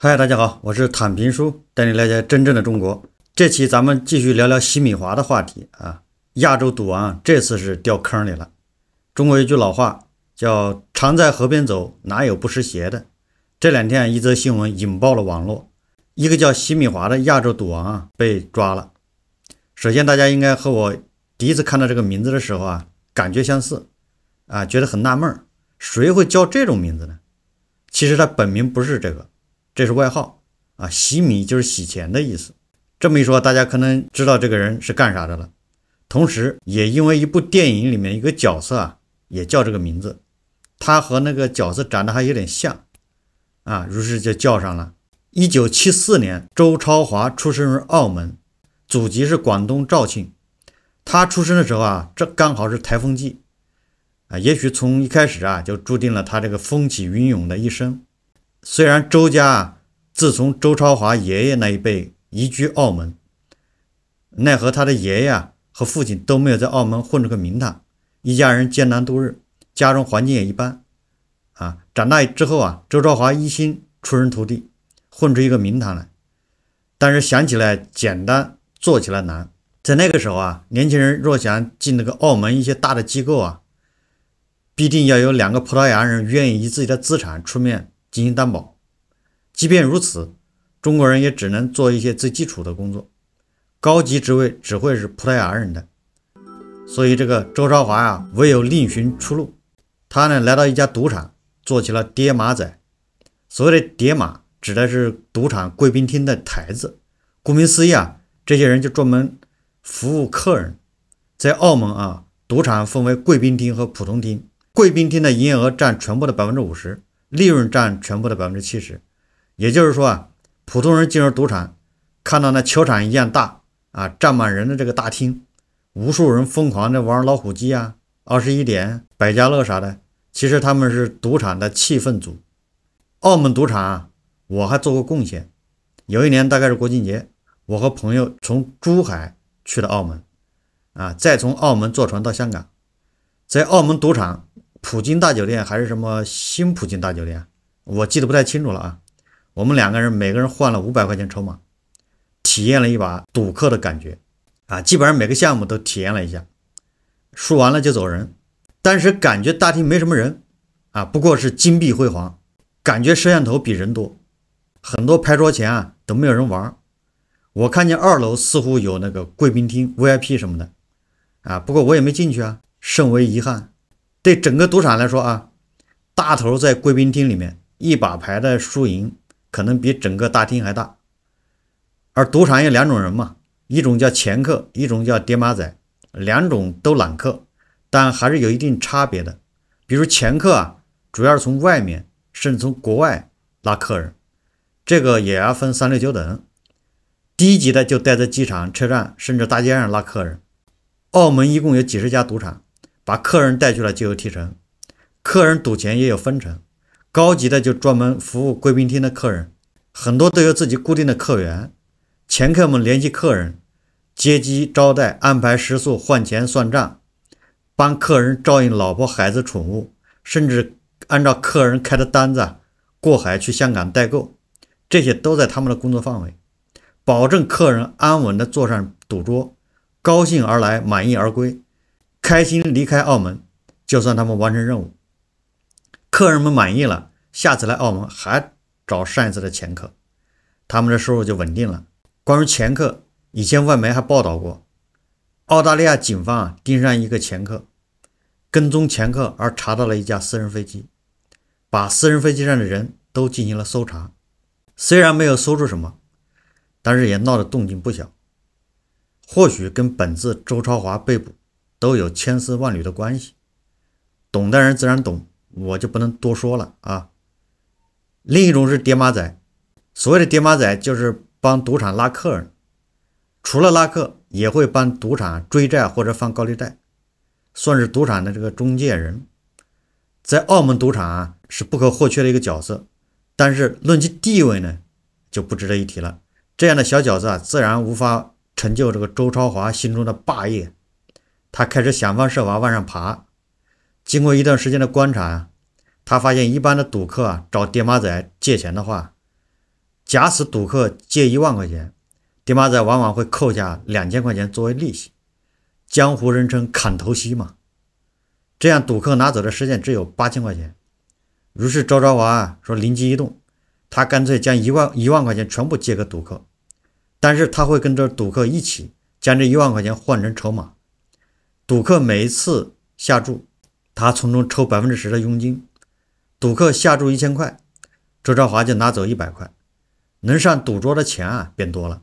嗨，大家好，我是坦平叔，带你了解真正的中国。这期咱们继续聊聊西米华的话题啊。亚洲赌王这次是掉坑里了。中国有句老话叫“常在河边走，哪有不湿鞋的”。这两天，一则新闻引爆了网络，一个叫西米华的亚洲赌王啊被抓了。首先，大家应该和我第一次看到这个名字的时候啊，感觉相似啊，觉得很纳闷，谁会叫这种名字呢？其实他本名不是这个。这是外号啊，洗米就是洗钱的意思。这么一说，大家可能知道这个人是干啥的了。同时也因为一部电影里面一个角色啊，也叫这个名字，他和那个角色长得还有点像啊，于是就叫上了。一九七四年，周超华出生于澳门，祖籍是广东肇庆。他出生的时候啊，这刚好是台风季啊，也许从一开始啊，就注定了他这个风起云涌的一生。虽然周家自从周超华爷爷那一辈移居澳门，奈何他的爷爷和父亲都没有在澳门混出个名堂，一家人艰难度日，家中环境也一般。啊，长大之后啊，周超华一心出人头地，混出一个名堂来。但是想起来简单，做起来难。在那个时候啊，年轻人若想进那个澳门一些大的机构啊，必定要有两个葡萄牙人愿意以自己的资产出面。进行担保，即便如此，中国人也只能做一些最基础的工作，高级职位只会是葡萄牙人的。所以，这个周朝华啊，唯有另寻出路。他呢，来到一家赌场，做起了叠马仔。所谓的叠马，指的是赌场贵宾厅的台子。顾名思义啊，这些人就专门服务客人。在澳门啊，赌场分为贵宾厅和普通厅，贵宾厅的营业额占全部的百分之五十。利润占全部的百分之七十，也就是说啊，普通人进入赌场，看到那球场一样大啊，站满人的这个大厅，无数人疯狂的玩老虎机啊，二十一点、百家乐啥的，其实他们是赌场的气氛组。澳门赌场啊，我还做过贡献，有一年大概是国庆节，我和朋友从珠海去了澳门，啊，再从澳门坐船到香港，在澳门赌场。普京大酒店还是什么新普京大酒店，我记得不太清楚了啊。我们两个人每个人换了五百块钱筹码，体验了一把赌客的感觉啊。基本上每个项目都体验了一下，输完了就走人。当时感觉大厅没什么人啊，不过是金碧辉煌，感觉摄像头比人多，很多牌桌前啊都没有人玩。我看见二楼似乎有那个贵宾厅 VIP 什么的啊，不过我也没进去啊，甚为遗憾。对整个赌场来说啊，大头在贵宾厅里面一把牌的输赢可能比整个大厅还大。而赌场有两种人嘛，一种叫前客，一种叫爹妈仔，两种都揽客，但还是有一定差别的。比如前客啊，主要是从外面，甚至从国外拉客人，这个也要分三六九等，低级的就待在机场、车站甚至大街上拉客人。澳门一共有几十家赌场。把客人带去了就有提成，客人赌钱也有分成，高级的就专门服务贵宾厅的客人，很多都有自己固定的客源，前客们联系客人，接机招待，安排食宿，换钱算账，帮客人照应老婆孩子宠物，甚至按照客人开的单子过海去香港代购，这些都在他们的工作范围，保证客人安稳的坐上赌桌，高兴而来，满意而归。开心离开澳门，就算他们完成任务，客人们满意了，下次来澳门还找上一次的前客，他们的收入就稳定了。关于前客，以前外媒还报道过，澳大利亚警方啊盯上一个前客，跟踪前客而查到了一架私人飞机，把私人飞机上的人都进行了搜查，虽然没有搜出什么，但是也闹得动静不小。或许跟本次周超华被捕。都有千丝万缕的关系，懂的人自然懂，我就不能多说了啊。另一种是爹马仔，所谓的爹马仔就是帮赌场拉客人，除了拉客，也会帮赌场追债或者放高利贷，算是赌场的这个中介人，在澳门赌场啊是不可或缺的一个角色，但是论其地位呢，就不值得一提了。这样的小角色啊，自然无法成就这个周超华心中的霸业。他开始想方设法往上爬。经过一段时间的观察，他发现一般的赌客找爹妈仔借钱的话，假使赌客借一万块钱，爹妈仔往往会扣下两千块钱作为利息，江湖人称“砍头息”嘛。这样赌客拿走的时间只有八千块钱。于是周昭华说：“灵机一动，他干脆将一万一万块钱全部借给赌客，但是他会跟着赌客一起将这一万块钱换成筹码。”赌客每一次下注，他从中抽百分之十的佣金。赌客下注一千块，周朝华就拿走一百块，能上赌桌的钱啊变多了，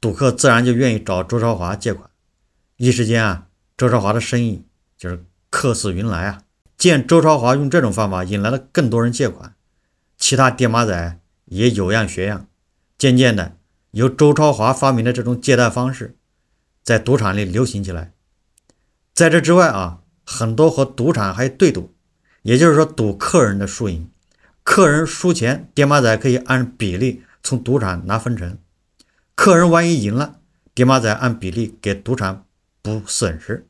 赌客自然就愿意找周朝华借款。一时间啊，周朝华的生意就是客似云来啊。见周朝华用这种方法引来了更多人借款，其他爹妈仔也有样学样，渐渐的，由周朝华发明的这种借贷方式在赌场里流行起来。在这之外啊，很多和赌场还有对赌，也就是说赌客人的输赢，客人输钱，爹妈仔可以按比例从赌场拿分成；客人万一赢了，爹妈仔按比例给赌场补损失。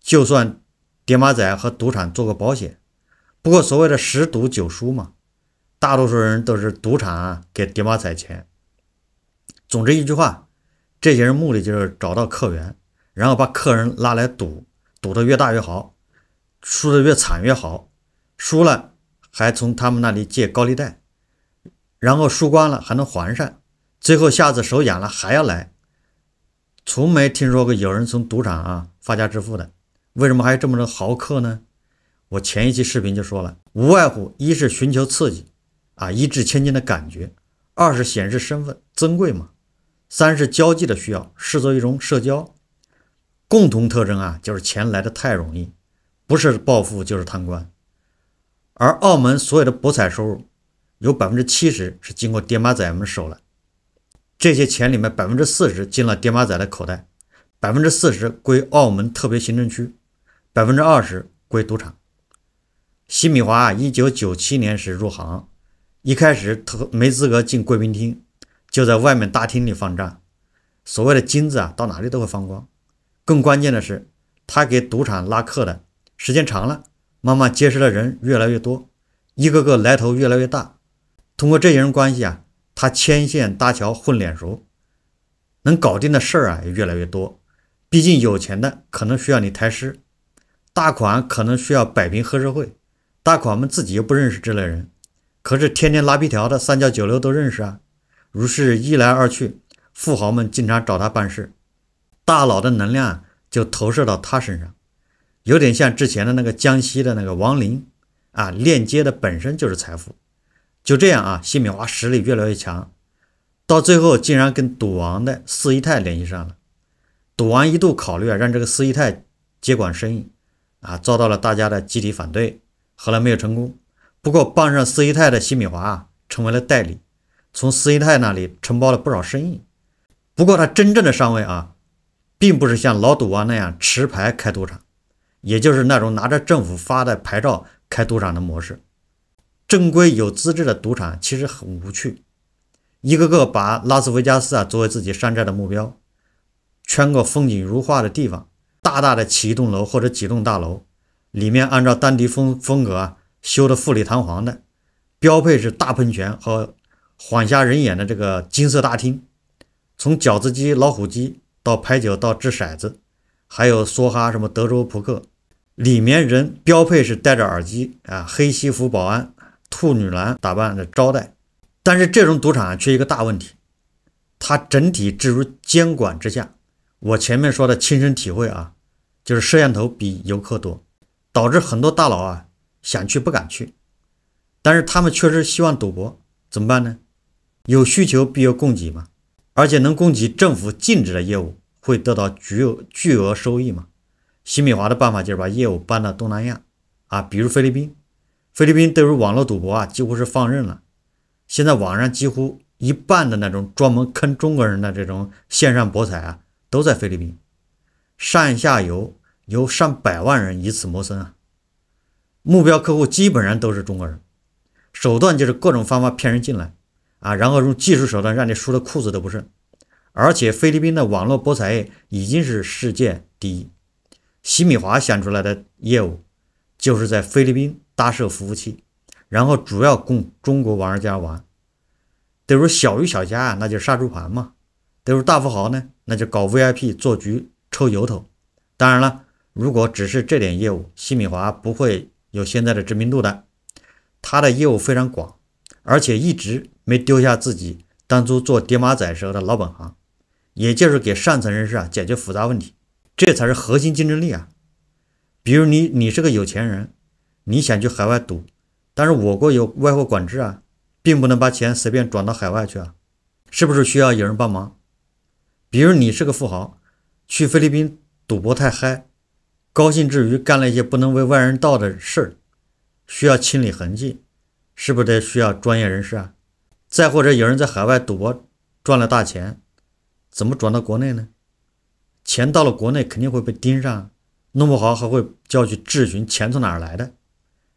就算爹妈仔和赌场做个保险。不过所谓的十赌九输嘛，大多数人都是赌场啊、给爹妈仔钱。总之一句话，这些人目的就是找到客源，然后把客人拉来赌。赌得越大越好，输得越惨越好，输了还从他们那里借高利贷，然后输光了还能还上，最后下次手痒了还要来，从没听说过有人从赌场啊发家致富的，为什么还有这么多豪客呢？我前一期视频就说了，无外乎一是寻求刺激啊一掷千金的感觉，二是显示身份尊贵嘛，三是交际的需要，视作一种社交。共同特征啊，就是钱来的太容易，不是暴富就是贪官。而澳门所有的博彩收入，有百分之七十是经过爹妈仔们手了。这些钱里面，百分之四十进了爹妈仔的口袋，百分之四十归澳门特别行政区，百分之二十归赌场。西米华啊，一九九七年时入行，一开始特没资格进贵宾厅，就在外面大厅里放账。所谓的金子啊，到哪里都会放光。更关键的是，他给赌场拉客的时间长了，慢慢结识的人越来越多，一个个来头越来越大。通过这些人关系啊，他牵线搭桥、混脸熟，能搞定的事儿啊也越来越多。毕竟有钱的可能需要你抬尸，大款可能需要摆平黑社会，大款们自己又不认识这类人，可是天天拉皮条的三教九流都认识啊。于是，一来二去，富豪们经常找他办事。大佬的能量就投射到他身上，有点像之前的那个江西的那个王林啊，链接的本身就是财富。就这样啊，西米华实力越来越强，到最后竟然跟赌王的四姨太联系上了。赌王一度考虑啊，让这个四姨太接管生意啊，遭到了大家的集体反对，后来没有成功。不过傍上四姨太的西米华啊，成为了代理，从四姨太那里承包了不少生意。不过他真正的上位啊。并不是像老赌王那样持牌开赌场，也就是那种拿着政府发的牌照开赌场的模式。正规有资质的赌场其实很无趣，一个个把拉斯维加斯啊作为自己山寨的目标，圈个风景如画的地方，大大的起一栋楼或者几栋大楼，里面按照丹迪风风格啊修的富丽堂皇的，标配是大喷泉和晃瞎人眼的这个金色大厅，从饺子机、老虎机。到牌九、到掷骰子，还有梭哈、什么德州扑克，里面人标配是戴着耳机啊，黑西服、保安、兔女郎打扮的招待。但是这种赌场却一个大问题，它整体置于监管之下。我前面说的亲身体会啊，就是摄像头比游客多，导致很多大佬啊想去不敢去。但是他们确实希望赌博，怎么办呢？有需求必有供给嘛。而且能供给政府禁止的业务，会得到巨额巨额收益吗？新美华的办法就是把业务搬到东南亚，啊，比如菲律宾，菲律宾对于网络赌博啊，几乎是放任了。现在网上几乎一半的那种专门坑中国人的这种线上博彩啊，都在菲律宾，上下游有上百万人以此谋生啊。目标客户基本上都是中国人，手段就是各种方法骗人进来。啊，然后用技术手段让你输的裤子都不剩，而且菲律宾的网络博彩业已经是世界第一。西米华想出来的业务，就是在菲律宾搭设服务器，然后主要供中国玩家玩。对于小鱼小虾啊，那就杀猪盘嘛；对于大富豪呢，那就搞 VIP 做局抽油头。当然了，如果只是这点业务，西米华不会有现在的知名度的。他的业务非常广。而且一直没丢下自己当初做爹妈仔时候的老本行，也就是给上层人士啊解决复杂问题，这才是核心竞争力啊。比如你，你是个有钱人，你想去海外赌，但是我国有外汇管制啊，并不能把钱随便转到海外去啊，是不是需要有人帮忙？比如你是个富豪，去菲律宾赌博太嗨，高兴之余干了一些不能为外人道的事儿，需要清理痕迹。是不是得需要专业人士啊？再或者有人在海外赌博赚了大钱，怎么转到国内呢？钱到了国内肯定会被盯上，弄不好还会叫去质询钱从哪儿来的。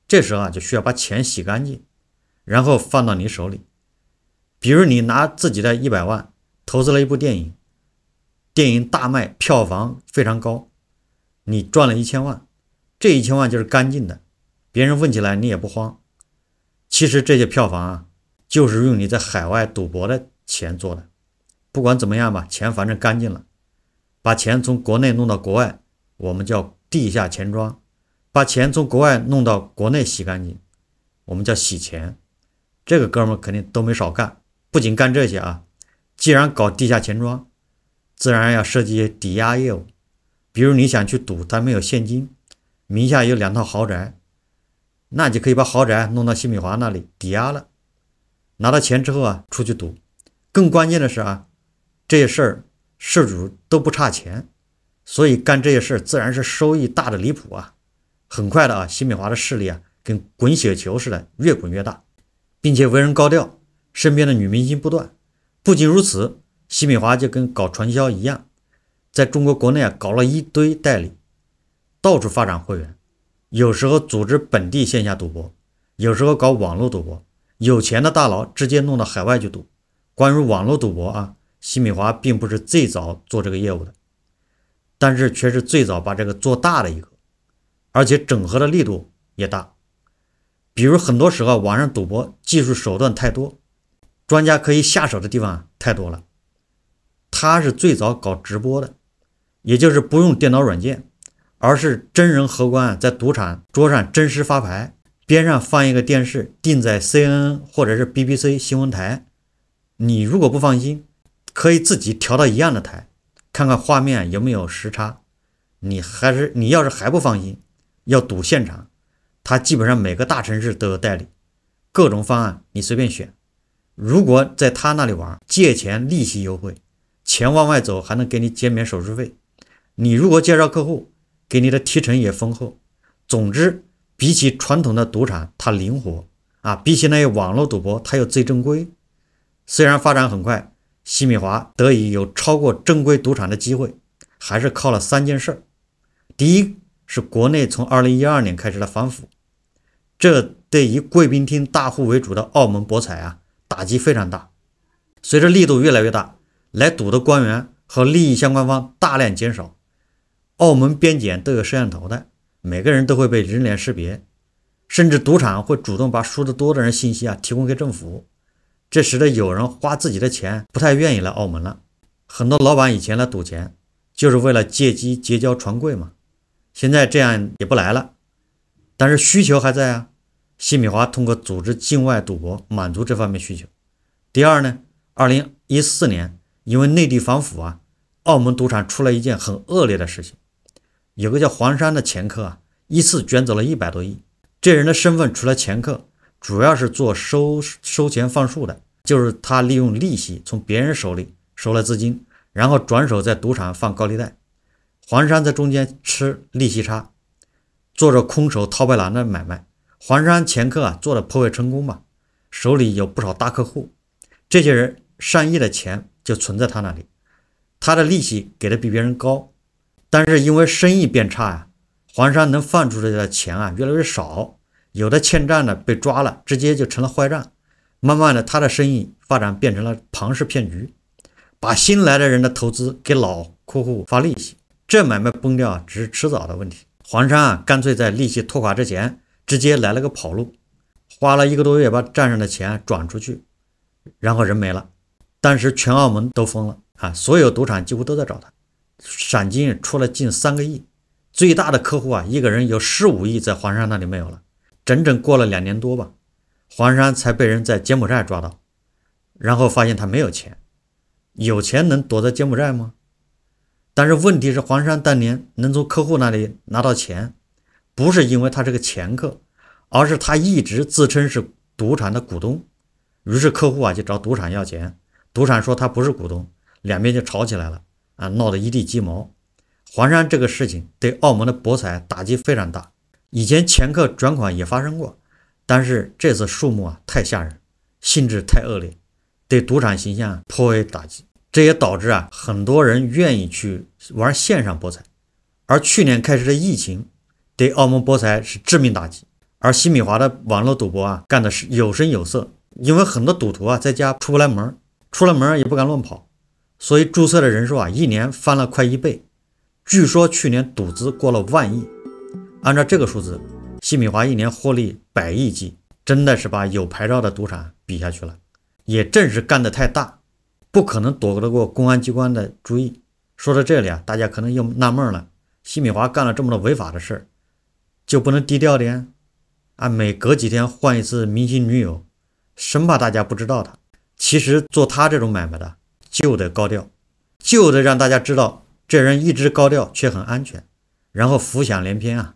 这时候啊，就需要把钱洗干净，然后放到你手里。比如你拿自己的一百万投资了一部电影，电影大卖，票房非常高，你赚了一千万，这一千万就是干净的，别人问起来你也不慌。其实这些票房啊，就是用你在海外赌博的钱做的。不管怎么样吧，钱反正干净了，把钱从国内弄到国外，我们叫地下钱庄；把钱从国外弄到国内洗干净，我们叫洗钱。这个哥们肯定都没少干。不仅干这些啊，既然搞地下钱庄，自然要涉及抵押业务。比如你想去赌，但没有现金，名下有两套豪宅。那就可以把豪宅弄到西米华那里抵押了，拿到钱之后啊，出去赌。更关键的是啊，这些事儿事主都不差钱，所以干这些事儿自然是收益大的离谱啊。很快的啊，西米华的势力啊，跟滚雪球似的，越滚越大，并且为人高调，身边的女明星不断。不仅如此，西米华就跟搞传销一样，在中国国内啊，搞了一堆代理，到处发展会员。有时候组织本地线下赌博，有时候搞网络赌博，有钱的大佬直接弄到海外去赌。关于网络赌博啊，新美华并不是最早做这个业务的，但是却是最早把这个做大的一个，而且整合的力度也大。比如很多时候网上赌博技术手段太多，专家可以下手的地方啊太多了。他是最早搞直播的，也就是不用电脑软件。而是真人荷官在赌场桌上真实发牌，边上放一个电视，定在 C N N 或者是 B B C 新闻台。你如果不放心，可以自己调到一样的台，看看画面有没有时差。你还是你要是还不放心，要赌现场，他基本上每个大城市都有代理，各种方案你随便选。如果在他那里玩，借钱利息优惠，钱往外走还能给你减免手续费。你如果介绍客户，给你的提成也丰厚，总之，比起传统的赌场，它灵活啊；比起那些网络赌博，它又最正规。虽然发展很快，西米华得以有超过正规赌场的机会，还是靠了三件事儿。第一是国内从二零一二年开始的反腐，这对以贵宾厅大户为主的澳门博彩啊打击非常大。随着力度越来越大，来赌的官员和利益相关方大量减少。澳门边检都有摄像头的，每个人都会被人脸识别，甚至赌场会主动把输的多的人信息啊提供给政府，这使得有人花自己的钱不太愿意来澳门了。很多老板以前来赌钱就是为了借机结交船贵嘛，现在这样也不来了，但是需求还在啊。新米华通过组织境外赌博满足这方面需求。第二呢，二零一四年因为内地反腐啊，澳门赌场出了一件很恶劣的事情。有个叫黄山的前客啊，一次卷走了一百多亿。这人的身份除了前客，主要是做收收钱放数的，就是他利用利息从别人手里收了资金，然后转手在赌场放高利贷。黄山在中间吃利息差，做着空手套白狼的买卖。黄山前客啊，做的颇为成功吧，手里有不少大客户，这些人上亿的钱就存在他那里，他的利息给的比别人高。但是因为生意变差呀，黄山能放出来的钱啊越来越少，有的欠债的被抓了，直接就成了坏账。慢慢的，他的生意发展变成了庞氏骗局，把新来的人的投资给老客户发利息，这买卖崩掉只是迟早的问题。黄山啊，干脆在利息拖垮之前，直接来了个跑路，花了一个多月把账上的钱转出去，然后人没了。当时全澳门都疯了啊，所有赌场几乎都在找他。赏金出了近三个亿，最大的客户啊，一个人有十五亿在黄山那里没有了，整整过了两年多吧，黄山才被人在柬埔寨抓到，然后发现他没有钱，有钱能躲在柬埔寨吗？但是问题是，黄山当年能从客户那里拿到钱，不是因为他是个掮客，而是他一直自称是赌场的股东，于是客户啊就找赌场要钱，赌场说他不是股东，两边就吵起来了。啊，闹得一地鸡毛！黄山这个事情对澳门的博彩打击非常大。以前前客转款也发生过，但是这次数目啊太吓人，性质太恶劣，对赌场形象颇为打击。这也导致啊，很多人愿意去玩线上博彩。而去年开始的疫情，对澳门博彩是致命打击。而新美华的网络赌博啊，干的是有声有色，因为很多赌徒啊在家出不来门出了门也不敢乱跑。所以注册的人数啊，一年翻了快一倍。据说去年赌资过了万亿，按照这个数字，西米华一年获利百亿计，真的是把有牌照的赌场比下去了。也正是干的太大，不可能躲得过公安机关的注意。说到这里啊，大家可能又纳闷了：西米华干了这么多违法的事，就不能低调点？啊，每隔几天换一次明星女友，生怕大家不知道他。其实做他这种买卖的。旧的高调，旧的让大家知道这人一直高调却很安全，然后浮想联翩啊，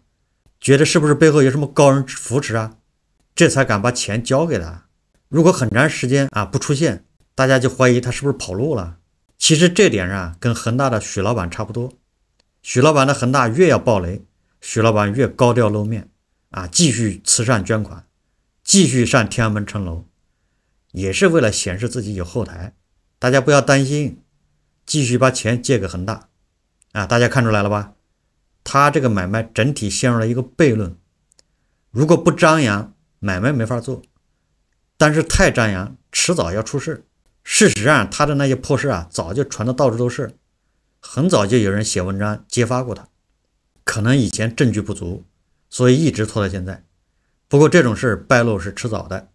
觉得是不是背后有什么高人扶持啊，这才敢把钱交给他。如果很长时间啊不出现，大家就怀疑他是不是跑路了。其实这点上跟恒大的许老板差不多，许老板的恒大越要暴雷，许老板越高调露面啊，继续慈善捐款，继续上天安门城楼，也是为了显示自己有后台。大家不要担心，继续把钱借给恒大，啊，大家看出来了吧？他这个买卖整体陷入了一个悖论：如果不张扬，买卖没法做；但是太张扬，迟早要出事。事实上，他的那些破事啊，早就传的到处都是，很早就有人写文章揭发过他，可能以前证据不足，所以一直拖到现在。不过这种事败露是迟早的，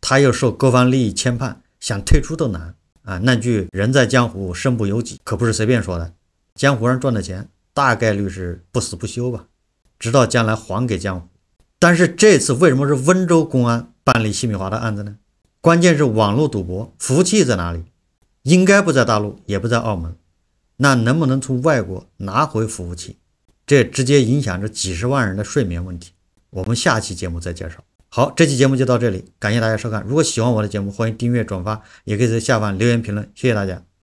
他又受各方利益牵绊，想退出都难。啊，那句“人在江湖，身不由己”可不是随便说的。江湖上赚的钱，大概率是不死不休吧，直到将来还给江湖。但是这次为什么是温州公安办理西米华的案子呢？关键是网络赌博服务器在哪里？应该不在大陆，也不在澳门。那能不能从外国拿回服务器？这直接影响着几十万人的睡眠问题。我们下期节目再介绍。好，这期节目就到这里，感谢大家收看。如果喜欢我的节目，欢迎订阅、转发，也可以在下方留言评论。谢谢大家。